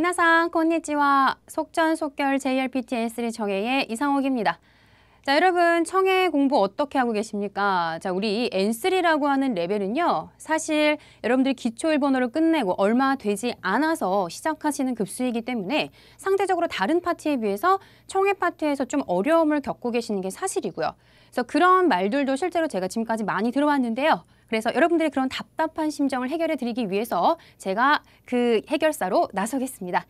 미나상 콘니치와 속전속결 JLPTS 청혜의 이상옥입니다. 자, 여러분 청해 공부 어떻게 하고 계십니까? 자, 우리 N3라고 하는 레벨은요. 사실 여러분들 기초 일본어를 끝내고 얼마 되지 않아서 시작하시는 급수이기 때문에 상대적으로 다른 파트에 비해서 청해 파트에서 좀 어려움을 겪고 계시는 게 사실이고요. 그래서 그런 말들도 실제로 제가 지금까지 많이 들어왔는데요. 그래서 여러분들의 그런 답답한 심정을 해결해 드리기 위해서 제가 그 해결사로 나서겠습니다. 자,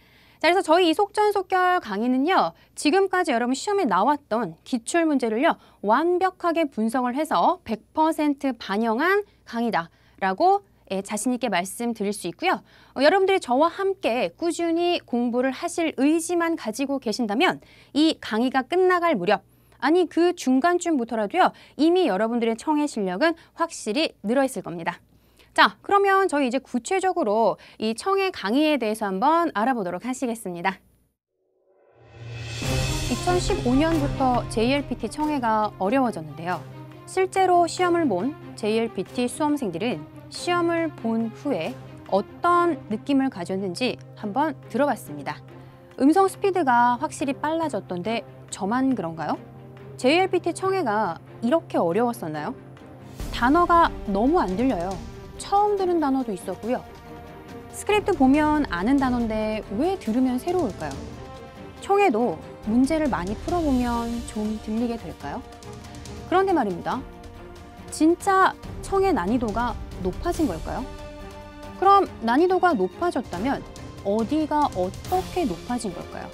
그래서 저희 이 속전속결 강의는요. 지금까지 여러분 시험에 나왔던 기출 문제를요. 완벽하게 분석을 해서 100% 반영한 강의다라고 예, 자신 있게 말씀드릴 수 있고요. 어, 여러분들이 저와 함께 꾸준히 공부를 하실 의지만 가지고 계신다면 이 강의가 끝나갈 무렵 아니 그 중간쯤부터라도요. 이미 여러분들의 청의 실력은 확실히 늘어있을 겁니다. 자, 그러면 저희 이제 구체적으로 이 청의 강의에 대해서 한번 알아보도록 하시겠습니다. 2015년부터 JLPT 청해가 어려워졌는데요. 실제로 시험을 본 JLPT 수험생들은 시험을 본 후에 어떤 느낌을 가졌는지 한번 들어봤습니다. 음성 스피드가 확실히 빨라졌던데 저만 그런가요? JLPT 청해가 이렇게 어려웠었나요? 단어가 너무 안 들려요. 처음 들은 단어도 있었고요. 스크립트 보면 아는 단어인데 왜 들으면 새로울까요? 청해도 문제를 많이 풀어보면 좀 들리게 될까요? 그런데 말입니다. 진짜 청해 난이도가 높아진 걸까요? 그럼 난이도가 높아졌다면 어디가 어떻게 높아진 걸까요?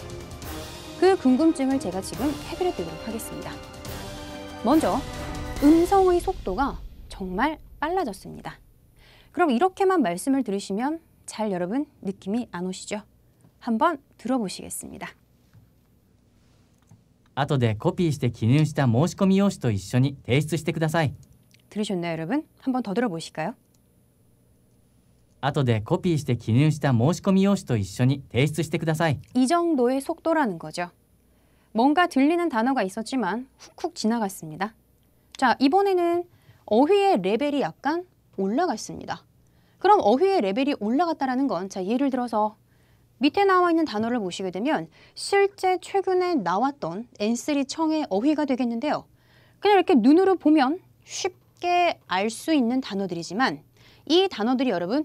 그 궁금증을 제가 지금 해결해 드리도록 하겠습니다. 먼저 음성의 속도가 정말 빨라졌습니다. 그럼 이렇게만 말씀을 들으시면 잘 여러분 느낌이 안 오시죠? 한번 들어보시겠습니다. 後でコピーして記入した申し込み用紙と一緒に提出 들으셨나요, 여러분? 한번 더 들어보실까요? 後でコピーして記入した申込用紙と一緒に提出してください.이 정도의 속도라는 거죠. 뭔가 들리는 단어가 있었지만 훅훅 지나갔습니다. 자, 이번에는 어휘의 레벨이 약간 올라갔습니다. 그럼 어휘의 레벨이 올라갔다라는 건 자, 예를 들어서 밑에 나와 있는 단어를 보시게 되면 실제 최근에 나왔던 N3 청의 어휘가 되겠는데요. 그냥 이렇게 눈으로 보면 쉽게 알 수 있는 단어들이지만 이 단어들이 여러분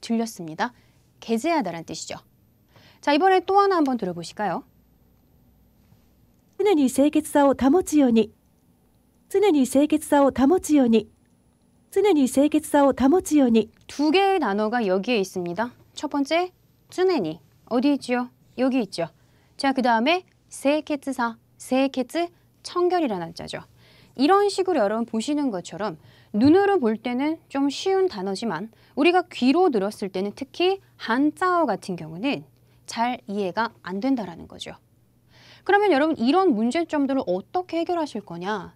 줄렸습니다 게재하다란 뜻이죠. 자, 이번에 또 하나 한번 들어보실까요? 쓰는 이세계사保つように 쓰는 이세계사保つように 쓰는 이세계사保つように두 개의 단어가 여기에 있습니다. 첫 번째, 쓰네 어디 있지 여기 있죠. 자, 그 다음에 세계사, 세계 청결이라는 한자죠. 이런 식으로 여러분 보시는 것처럼 눈으로 볼 때는 좀 쉬운 단어지만 우리가 귀로 들었을 때는 특히 한자어 같은 경우는 잘 이해가 안 된다라는 거죠. 그러면 여러분 이런 문제점들을 어떻게 해결하실 거냐?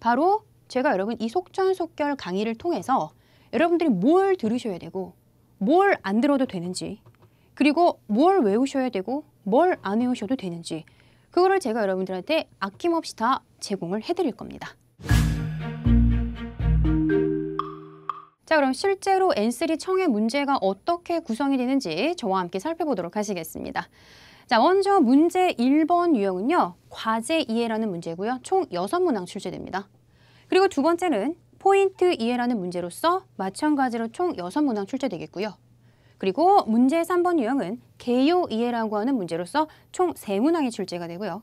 바로 제가 여러분 이 속전속결 강의를 통해서 여러분들이 뭘 들으셔야 되고 뭘 안 들어도 되는지 그리고 뭘 외우셔야 되고 뭘 안 외우셔도 되는지 그거를 제가 여러분들한테 아낌없이 다 제공을 해드릴 겁니다. 자 그럼 실제로 N3 청의 문제가 어떻게 구성이 되는지 저와 함께 살펴보도록 하시겠습니다. 자 먼저 문제 1번 유형은요. 과제 이해라는 문제고요. 총 6문항 출제됩니다. 그리고 두 번째는 포인트 이해라는 문제로서 마찬가지로 총 6문항 출제되겠고요. 그리고 문제 3번 유형은 개요 이해라고 하는 문제로서 총 3문항이 출제가 되고요.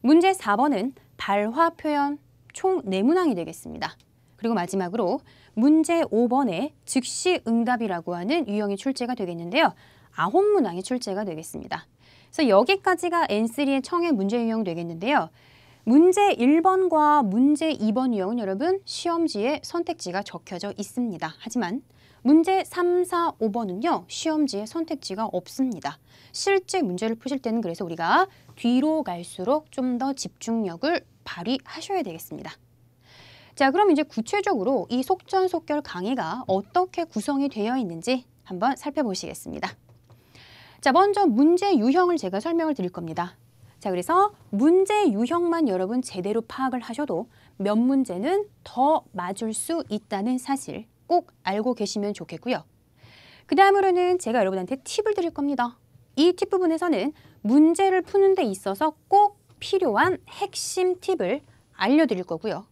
문제 4번은 발화 표현 총 4문항이 되겠습니다. 그리고 마지막으로 문제 5번에 즉시 응답이라고 하는 유형이 출제가 되겠는데요. 9문항이 출제가 되겠습니다. 그래서 여기까지가 N3의 청해 문제 유형 되겠는데요. 문제 1번과 문제 2번 유형은 여러분 시험지에 선택지가 적혀져 있습니다. 하지만 문제 3, 4, 5번은요. 시험지에 선택지가 없습니다. 실제 문제를 푸실 때는 그래서 우리가 뒤로 갈수록 좀 더 집중력을 발휘하셔야 되겠습니다. 자, 그럼 이제 구체적으로 이 속전속결 강의가 어떻게 구성이 되어 있는지 한번 살펴보시겠습니다. 자, 먼저 문제 유형을 제가 설명을 드릴 겁니다. 자, 그래서 문제 유형만 여러분 제대로 파악을 하셔도 몇 문제는 더 맞을 수 있다는 사실 꼭 알고 계시면 좋겠고요. 그 다음으로는 제가 여러분한테 팁을 드릴 겁니다. 이 팁 부분에서는 문제를 푸는 데 있어서 꼭 필요한 핵심 팁을 알려드릴 거고요.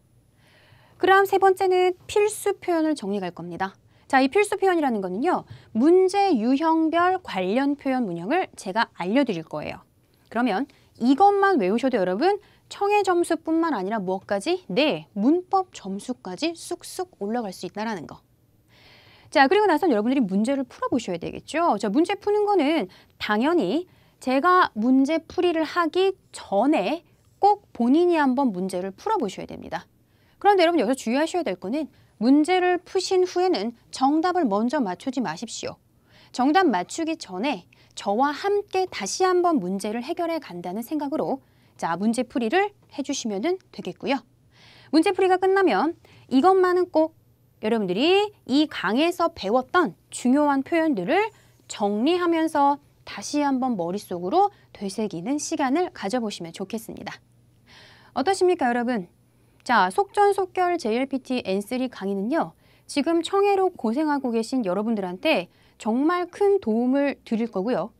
그럼 세 번째는 필수 표현을 정리할 겁니다. 자, 이 필수 표현이라는 거는요. 문제 유형별 관련 표현 문형을 제가 알려드릴 거예요. 그러면 이것만 외우셔도 여러분 청해 점수뿐만 아니라 무엇까지? 네, 문법 점수까지 쑥쑥 올라갈 수 있다는 거. 자, 그리고 나선 여러분들이 문제를 풀어보셔야 되겠죠. 자, 문제 푸는 거는 당연히 제가 문제 풀이를 하기 전에 꼭 본인이 한번 문제를 풀어보셔야 됩니다. 그런데 여러분 여기서 주의하셔야 될 거는 문제를 푸신 후에는 정답을 먼저 맞추지 마십시오. 정답 맞추기 전에 저와 함께 다시 한번 문제를 해결해 간다는 생각으로 자 문제풀이를 해주시면 되겠고요. 문제풀이가 끝나면 이것만은 꼭 여러분들이 이 강에서 배웠던 중요한 표현들을 정리하면서 다시 한번 머릿속으로 되새기는 시간을 가져보시면 좋겠습니다. 어떠십니까 여러분? 자, 속전속결 JLPT N3 강의는요. 지금 청해로 고생하고 계신 여러분들한테 정말 큰 도움을 드릴 거고요.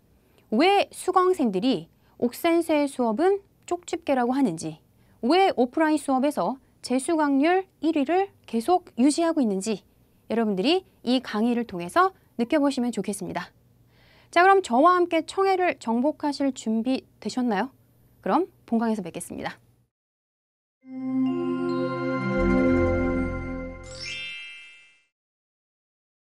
왜 수강생들이 옥센스의 수업은 쪽집게라고 하는지, 왜 오프라인 수업에서 재수강률 1위를 계속 유지하고 있는지 여러분들이 이 강의를 통해서 느껴보시면 좋겠습니다. 자 그럼 저와 함께 청해를 정복하실 준비 되셨나요? 그럼 본강에서 뵙겠습니다.